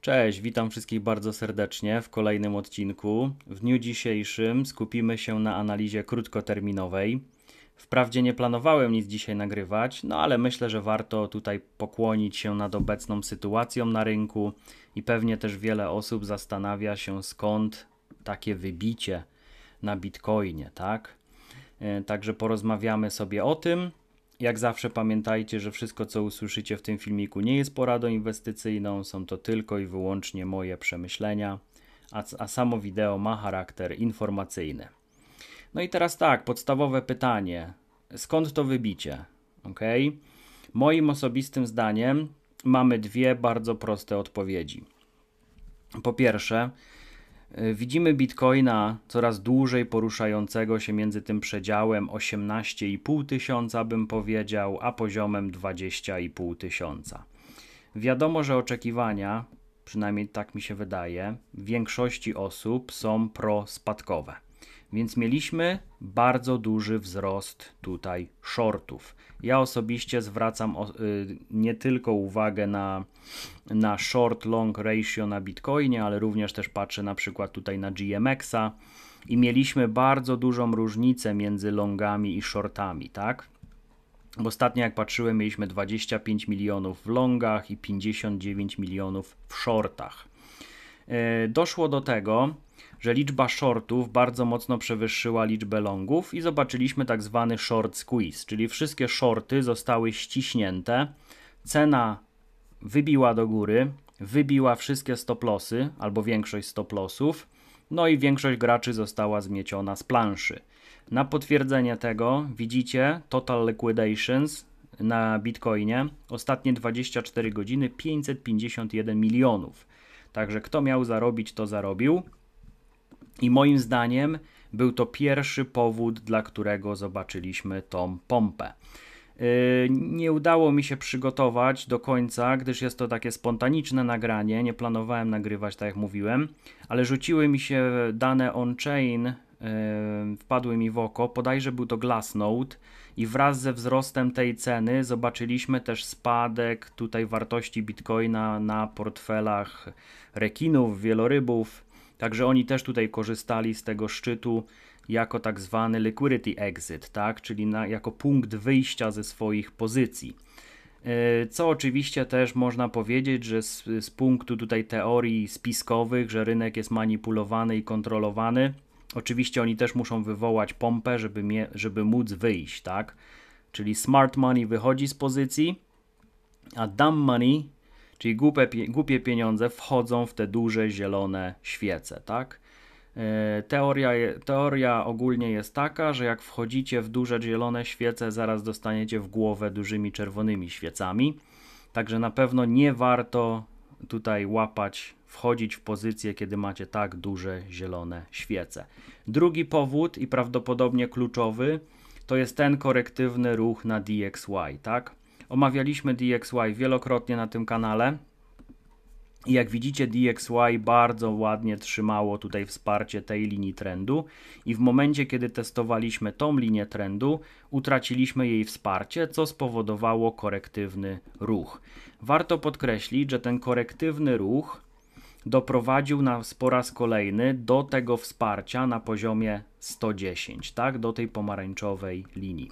Cześć, witam wszystkich bardzo serdecznie w kolejnym odcinku. W dniu dzisiejszym skupimy się na analizie krótkoterminowej. Wprawdzie nie planowałem nic dzisiaj nagrywać, no ale myślę, że warto tutaj pokłonić się nad obecną sytuacją na rynku i pewnie też wiele osób zastanawia się skąd takie wybicie na Bitcoinie, tak? E, także porozmawiamy sobie o tym. Jak zawsze pamiętajcie, że wszystko co usłyszycie w tym filmiku nie jest poradą inwestycyjną, są to tylko i wyłącznie moje przemyślenia, a, a samo wideo ma charakter informacyjny. No i teraz tak, podstawowe pytanie. Skąd to wybicie? Ok? Moim osobistym zdaniem mamy dwie bardzo proste odpowiedzi. Po pierwsze, E, widzimy bitcoina coraz dłużej poruszającego się między tym przedziałem 18,5 tysiąca, bym powiedział, a poziomem 20,5 tysiąca. Wiadomo, że oczekiwania, przynajmniej tak mi się wydaje, większości osób są prospadkowe. Więc mieliśmy bardzo duży wzrost tutaj shortów. Ja osobiście zwracam y, nie tylko uwagę na, na short-long ratio na Bitcoinie, ale również też patrzę na przykład tutaj na GMX-a i mieliśmy bardzo dużą różnicę między longami i shortami, tak? Bo ostatnio jak patrzyłem, mieliśmy 25 milionów w longach i 59 milionów w shortach. E, doszło do tego, że liczba shortów bardzo mocno przewyższyła liczbę longów i zobaczyliśmy tak zwany short squeeze, czyli wszystkie shorty zostały ściśnięte, cena wybiła do góry, wybiła wszystkie lossy albo większość lossów, no i większość graczy została zmieciona z planszy. Na potwierdzenie tego widzicie total liquidations na Bitcoinie ostatnie 24 godziny 551 milionów. Także kto miał zarobić, to zarobił. I moim zdaniem był to pierwszy powód, dla którego zobaczyliśmy tą pompę. Yy, nie udało mi się przygotować do końca, gdyż jest to takie spontaniczne nagranie. Nie planowałem nagrywać, tak jak mówiłem, ale rzuciły mi się dane on-chain wpadły mi w oko. Podajże był to Glassnode i wraz ze wzrostem tej ceny zobaczyliśmy też spadek tutaj wartości bitcoina na portfelach rekinów, wielorybów. Także oni też tutaj korzystali z tego szczytu jako tak zwany liquidity exit, tak? czyli na, jako punkt wyjścia ze swoich pozycji. E, co oczywiście też można powiedzieć, że z, z punktu tutaj teorii spiskowych, że rynek jest manipulowany i kontrolowany, Oczywiście oni też muszą wywołać pompę, żeby, mie- żeby móc wyjść, tak? Czyli smart money wychodzi z pozycji, a dumb money, czyli głupie, głupie pieniądze, wchodzą w te duże zielone świece, tak? E, teoria, teoria ogólnie jest taka, że jak wchodzicie w duże zielone świece, zaraz dostaniecie w głowę dużymi czerwonymi świecami. Także na pewno nie warto tutaj łapać, wchodzić w pozycję, kiedy macie tak duże zielone świece. Drugi powód i prawdopodobnie kluczowy to jest ten korektywny ruch na DXY, tak? Omawialiśmy DXY wielokrotnie na tym kanale. I jak widzicie, DXY bardzo ładnie trzymało tutaj wsparcie tej linii trendu i w momencie, kiedy testowaliśmy tą linię trendu, utraciliśmy jej wsparcie, co spowodowało korektywny ruch. Warto podkreślić, że ten korektywny ruch doprowadził nas po raz kolejny do tego wsparcia na poziomie 110, tak, do tej pomarańczowej linii.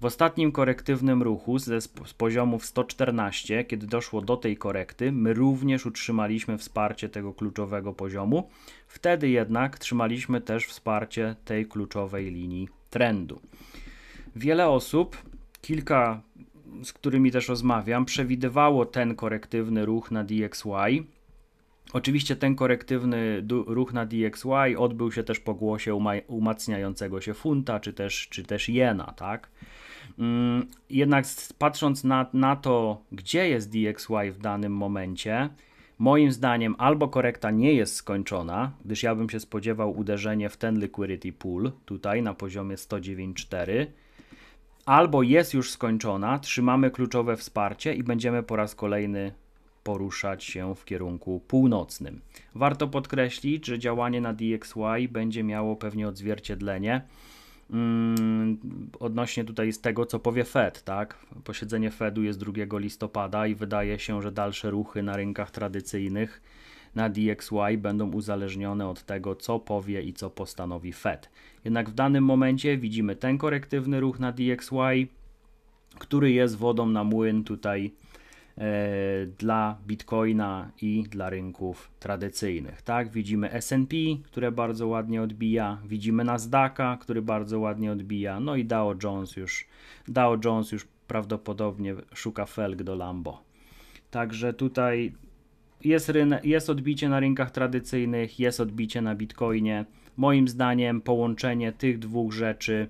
W ostatnim korektywnym ruchu z poziomów 114, kiedy doszło do tej korekty, my również utrzymaliśmy wsparcie tego kluczowego poziomu. Wtedy jednak trzymaliśmy też wsparcie tej kluczowej linii trendu. Wiele osób, kilka z którymi też rozmawiam, przewidywało ten korektywny ruch na DXY Oczywiście ten korektywny ruch na DXY odbył się też po głosie umacniającego się funta czy też, czy też jena, tak? Mm, jednak patrząc na, na to, gdzie jest DXY w danym momencie, moim zdaniem albo korekta nie jest skończona, gdyż ja bym się spodziewał uderzenie w ten liquidity pool tutaj na poziomie 109.4, albo jest już skończona, trzymamy kluczowe wsparcie i będziemy po raz kolejny poruszać się w kierunku północnym. Warto podkreślić, że działanie na DXY będzie miało pewnie odzwierciedlenie mm, odnośnie tutaj z tego, co powie Fed, tak? Posiedzenie Fedu jest 2 listopada i wydaje się, że dalsze ruchy na rynkach tradycyjnych na DXY będą uzależnione od tego, co powie i co postanowi Fed. Jednak w danym momencie widzimy ten korektywny ruch na DXY, który jest wodą na młyn tutaj E, dla bitcoina i dla rynków tradycyjnych. Tak, widzimy S&P, które bardzo ładnie odbija, widzimy Nasdaqa, który bardzo ładnie odbija, no i Dow Jones już, Dow Jones już prawdopodobnie szuka felg do Lambo. Także tutaj jest, rynek, jest odbicie na rynkach tradycyjnych, jest odbicie na bitcoinie. Moim zdaniem połączenie tych dwóch rzeczy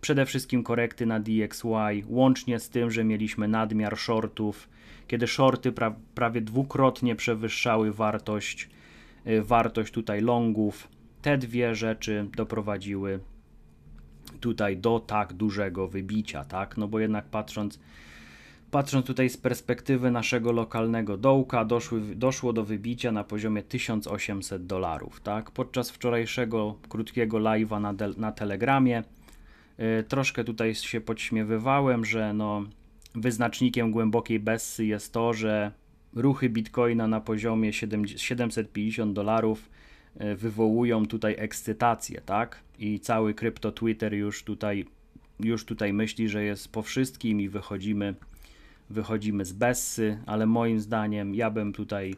Przede wszystkim korekty na DXY, łącznie z tym, że mieliśmy nadmiar shortów, kiedy shorty pra prawie dwukrotnie przewyższały wartość, yy, wartość tutaj longów. Te dwie rzeczy doprowadziły tutaj do tak dużego wybicia, tak? No bo jednak patrząc Patrząc tutaj z perspektywy naszego lokalnego dołka, doszły, doszło do wybicia na poziomie 1800 dolarów. Tak? Podczas wczorajszego krótkiego live'a na, na Telegramie Y, troszkę tutaj się podśmiewywałem, że no, wyznacznikiem głębokiej bessy jest to, że ruchy bitcoina na poziomie 750 dolarów y, wywołują tutaj ekscytację, tak? I cały krypto Twitter już tutaj, już tutaj myśli, że jest po wszystkim i wychodzimy, wychodzimy z bessy, ale moim zdaniem ja bym tutaj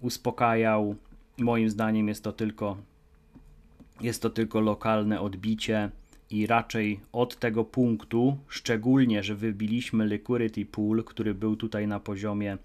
uspokajał. Moim zdaniem jest to tylko jest to tylko lokalne odbicie i raczej od tego punktu, szczególnie, że wybiliśmy liquidity pool, który był tutaj na poziomie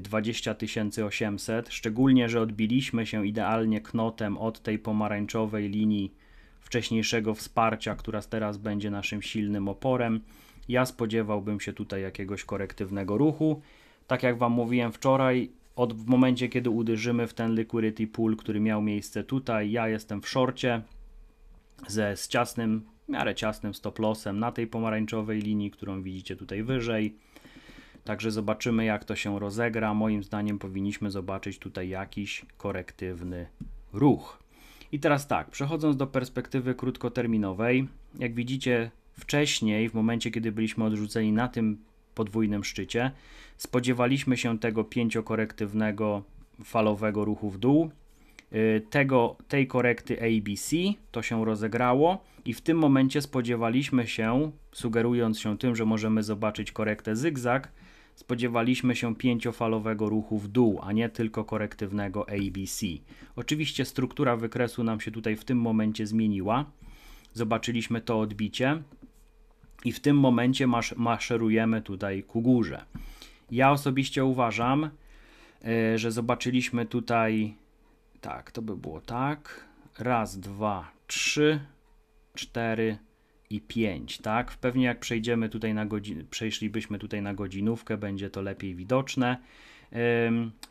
20 y, 800, szczególnie, że odbiliśmy się idealnie knotem od tej pomarańczowej linii wcześniejszego wsparcia, która teraz będzie naszym silnym oporem. Ja spodziewałbym się tutaj jakiegoś korektywnego ruchu. Tak jak Wam mówiłem wczoraj, od w momencie, kiedy uderzymy w ten liquidity pool, który miał miejsce tutaj, ja jestem w szorcie, ze, z ciasnym, w miarę ciasnym stop lossem na tej pomarańczowej linii, którą widzicie tutaj wyżej. Także zobaczymy, jak to się rozegra. Moim zdaniem powinniśmy zobaczyć tutaj jakiś korektywny ruch. I teraz tak, przechodząc do perspektywy krótkoterminowej, jak widzicie wcześniej, w momencie kiedy byliśmy odrzuceni na tym podwójnym szczycie, spodziewaliśmy się tego pięciokorektywnego falowego ruchu w dół, Y, tego, tej korekty ABC, to się rozegrało i w tym momencie spodziewaliśmy się, sugerując się tym, że możemy zobaczyć korektę zygzak, spodziewaliśmy się pięciofalowego ruchu w dół, a nie tylko korektywnego ABC. Oczywiście struktura wykresu nam się tutaj w tym momencie zmieniła. Zobaczyliśmy to odbicie i w tym momencie masz, maszerujemy tutaj ku górze. Ja osobiście uważam, y, że zobaczyliśmy tutaj tak, to by było tak. Raz, dwa, trzy, cztery i pięć, tak? Pewnie jak przejdziemy tutaj na godzinę, przejślibyśmy tutaj na godzinówkę, będzie to lepiej widoczne.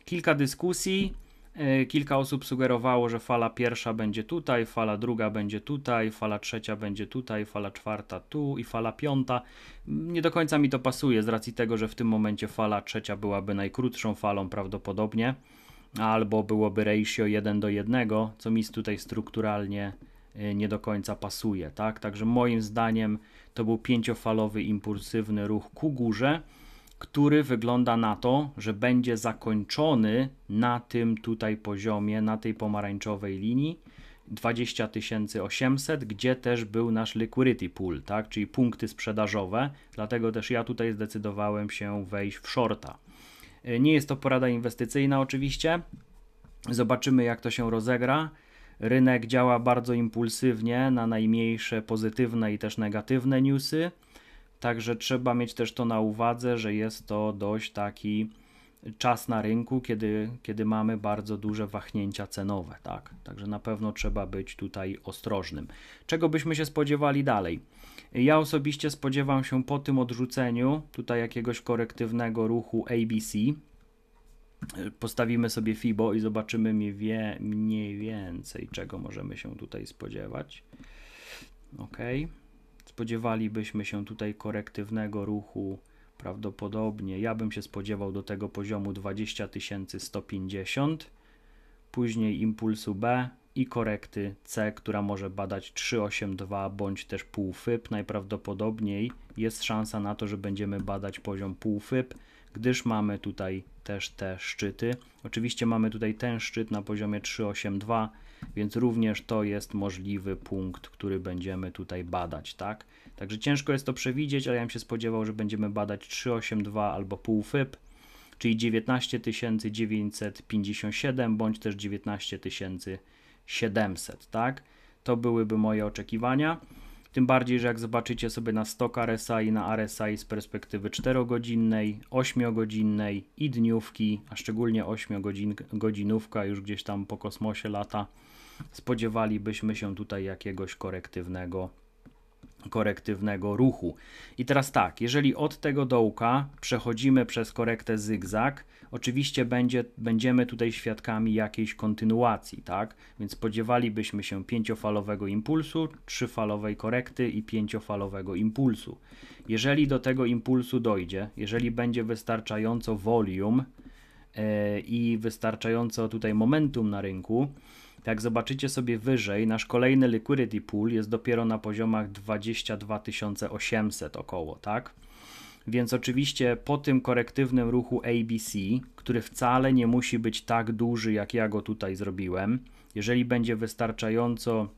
Kilka dyskusji. E, kilka osób sugerowało, że fala pierwsza będzie tutaj, fala druga będzie tutaj, fala trzecia będzie tutaj, fala czwarta tu i fala piąta. Nie do końca mi to pasuje z racji tego, że w tym momencie fala trzecia byłaby najkrótszą falą prawdopodobnie albo byłoby ratio 1 do 1, co mi tutaj strukturalnie e, nie do końca pasuje, tak? Także moim zdaniem to był pięciofalowy impulsywny ruch ku górze, który wygląda na to, że będzie zakończony na tym tutaj poziomie, na tej pomarańczowej linii 20 800, gdzie też był nasz liquidity pool, tak? Czyli punkty sprzedażowe, dlatego też ja tutaj zdecydowałem się wejść w shorta. Nie jest to porada inwestycyjna, oczywiście. Zobaczymy, jak to się rozegra. Rynek działa bardzo impulsywnie na najmniejsze pozytywne i też negatywne newsy. Także trzeba mieć też to na uwadze, że jest to dość taki czas na rynku, kiedy, kiedy mamy bardzo duże wahnięcia cenowe, tak? Także na pewno trzeba być tutaj ostrożnym. Czego byśmy się spodziewali dalej? Ja osobiście spodziewam się po tym odrzuceniu tutaj jakiegoś korektywnego ruchu ABC. Postawimy sobie FIBO i zobaczymy mniej więcej, czego możemy się tutaj spodziewać. Ok. Spodziewalibyśmy się tutaj korektywnego ruchu prawdopodobnie. Ja bym się spodziewał do tego poziomu 20 150, później impulsu B i korekty C, która może badać 3,82 bądź też półfyb. Najprawdopodobniej jest szansa na to, że będziemy badać poziom półfyb, gdyż mamy tutaj też te szczyty. Oczywiście mamy tutaj ten szczyt na poziomie 3,82, więc również to jest możliwy punkt, który będziemy tutaj badać, tak? Także ciężko jest to przewidzieć, ale ja bym się spodziewał, że będziemy badać 3,82 albo półfyb czyli 19 957 bądź też 19 700, tak? To byłyby moje oczekiwania. Tym bardziej, że jak zobaczycie sobie na stok RSI, na RSI z perspektywy 4-godzinnej, 8-godzinnej i dniówki, a szczególnie 8-godzinówka już gdzieś tam po kosmosie lata, spodziewalibyśmy się tutaj jakiegoś korektywnego korektywnego ruchu. I teraz tak, jeżeli od tego dołka przechodzimy przez korektę zygzak, oczywiście będzie, będziemy tutaj świadkami jakiejś kontynuacji, tak? Więc spodziewalibyśmy się pięciofalowego impulsu, trzyfalowej korekty i pięciofalowego impulsu. Jeżeli do tego impulsu dojdzie, jeżeli będzie wystarczająco volume, e, i wystarczająco tutaj momentum na rynku, jak zobaczycie sobie wyżej, nasz kolejny liquidity pool jest dopiero na poziomach 22 800 około, tak? Więc oczywiście po tym korektywnym ruchu ABC, który wcale nie musi być tak duży, jak ja go tutaj zrobiłem, jeżeli będzie wystarczająco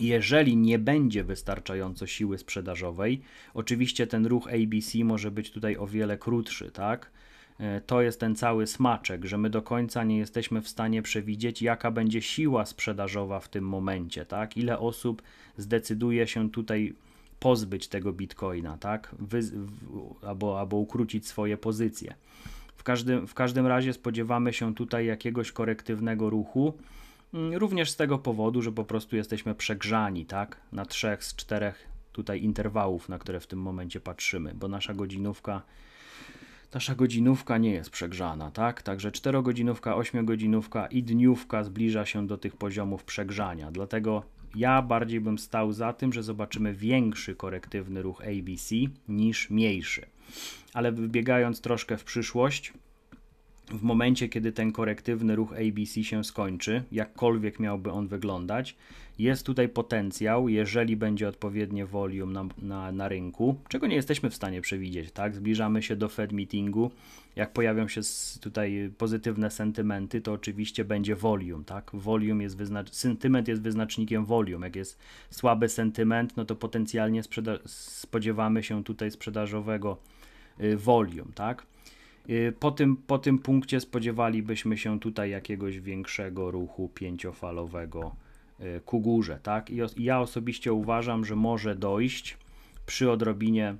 jeżeli nie będzie wystarczająco siły sprzedażowej, oczywiście ten ruch ABC może być tutaj o wiele krótszy, tak? E, to jest ten cały smaczek, że my do końca nie jesteśmy w stanie przewidzieć, jaka będzie siła sprzedażowa w tym momencie, tak? Ile osób zdecyduje się tutaj pozbyć tego bitcoina, tak? Wy, albo, albo ukrócić swoje pozycje. W każdym, w każdym razie spodziewamy się tutaj jakiegoś korektywnego ruchu, mm, również z tego powodu, że po prostu jesteśmy przegrzani, tak? Na trzech z czterech tutaj interwałów, na które w tym momencie patrzymy, bo nasza godzinówka nasza godzinówka nie jest przegrzana, tak? Także 4-godzinówka, 8-godzinówka i dniówka zbliża się do tych poziomów przegrzania. Dlatego ja bardziej bym stał za tym, że zobaczymy większy korektywny ruch ABC niż mniejszy. Ale wybiegając troszkę w przyszłość, w momencie, kiedy ten korektywny ruch ABC się skończy, jakkolwiek miałby on wyglądać, jest tutaj potencjał, jeżeli będzie odpowiednie volume na, na, na rynku, czego nie jesteśmy w stanie przewidzieć, tak? Zbliżamy się do Fed meetingu, jak pojawią się tutaj pozytywne sentymenty, to oczywiście będzie volume, tak? Volume jest wyznacz... sentyment jest wyznacznikiem volume. Jak jest słaby sentyment, no to potencjalnie sprzeda... spodziewamy się tutaj sprzedażowego y, volume, tak? Y, po tym, po tym punkcie spodziewalibyśmy się tutaj jakiegoś większego ruchu pięciofalowego y, ku górze, tak? I ja osobiście uważam, że może dojść przy odrobinie,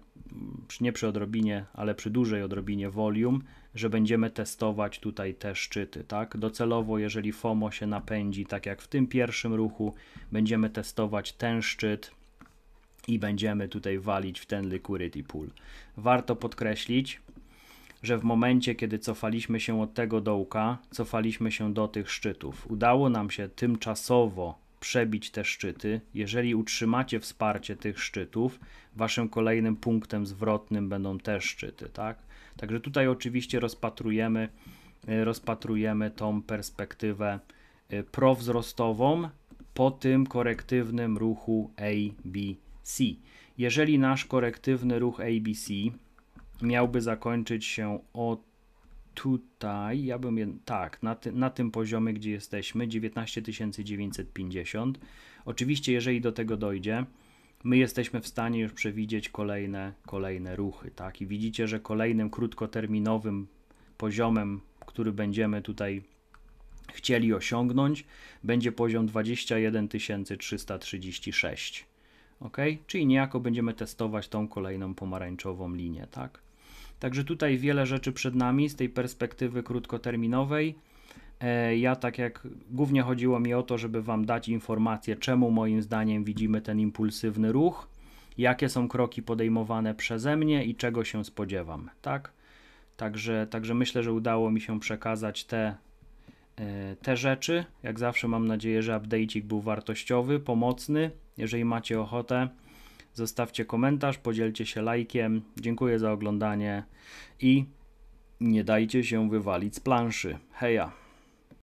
nie przy odrobinie, ale przy dużej odrobinie volume, że będziemy testować tutaj te szczyty, tak? Docelowo, jeżeli FOMO się napędzi, tak jak w tym pierwszym ruchu, będziemy testować ten szczyt i będziemy tutaj walić w ten liquidity pool. Warto podkreślić, że w momencie, kiedy cofaliśmy się od tego dołka, cofaliśmy się do tych szczytów. Udało nam się tymczasowo przebić te szczyty. Jeżeli utrzymacie wsparcie tych szczytów, waszym kolejnym punktem zwrotnym będą te szczyty, tak? Także tutaj oczywiście rozpatrujemy, y, rozpatrujemy tą perspektywę y, prowzrostową po tym korektywnym ruchu ABC. Jeżeli nasz korektywny ruch ABC miałby zakończyć się o tutaj, ja bym, tak, na, ty, na tym poziomie, gdzie jesteśmy, 19 950. Oczywiście, jeżeli do tego dojdzie, my jesteśmy w stanie już przewidzieć kolejne, kolejne ruchy, tak? I widzicie, że kolejnym krótkoterminowym poziomem, który będziemy tutaj chcieli osiągnąć, będzie poziom 21 336. Ok? Czyli niejako będziemy testować tą kolejną pomarańczową linię, tak? Także tutaj wiele rzeczy przed nami z tej perspektywy krótkoterminowej. E, ja tak jak głównie chodziło mi o to, żeby Wam dać informację, czemu moim zdaniem widzimy ten impulsywny ruch, jakie są kroki podejmowane przeze mnie i czego się spodziewam, tak? Także, także myślę, że udało mi się przekazać te, e, te rzeczy. Jak zawsze mam nadzieję, że update'ik był wartościowy, pomocny. Jeżeli macie ochotę, Zostawcie komentarz, podzielcie się lajkiem. Dziękuję za oglądanie i nie dajcie się wywalić z planszy. Heja!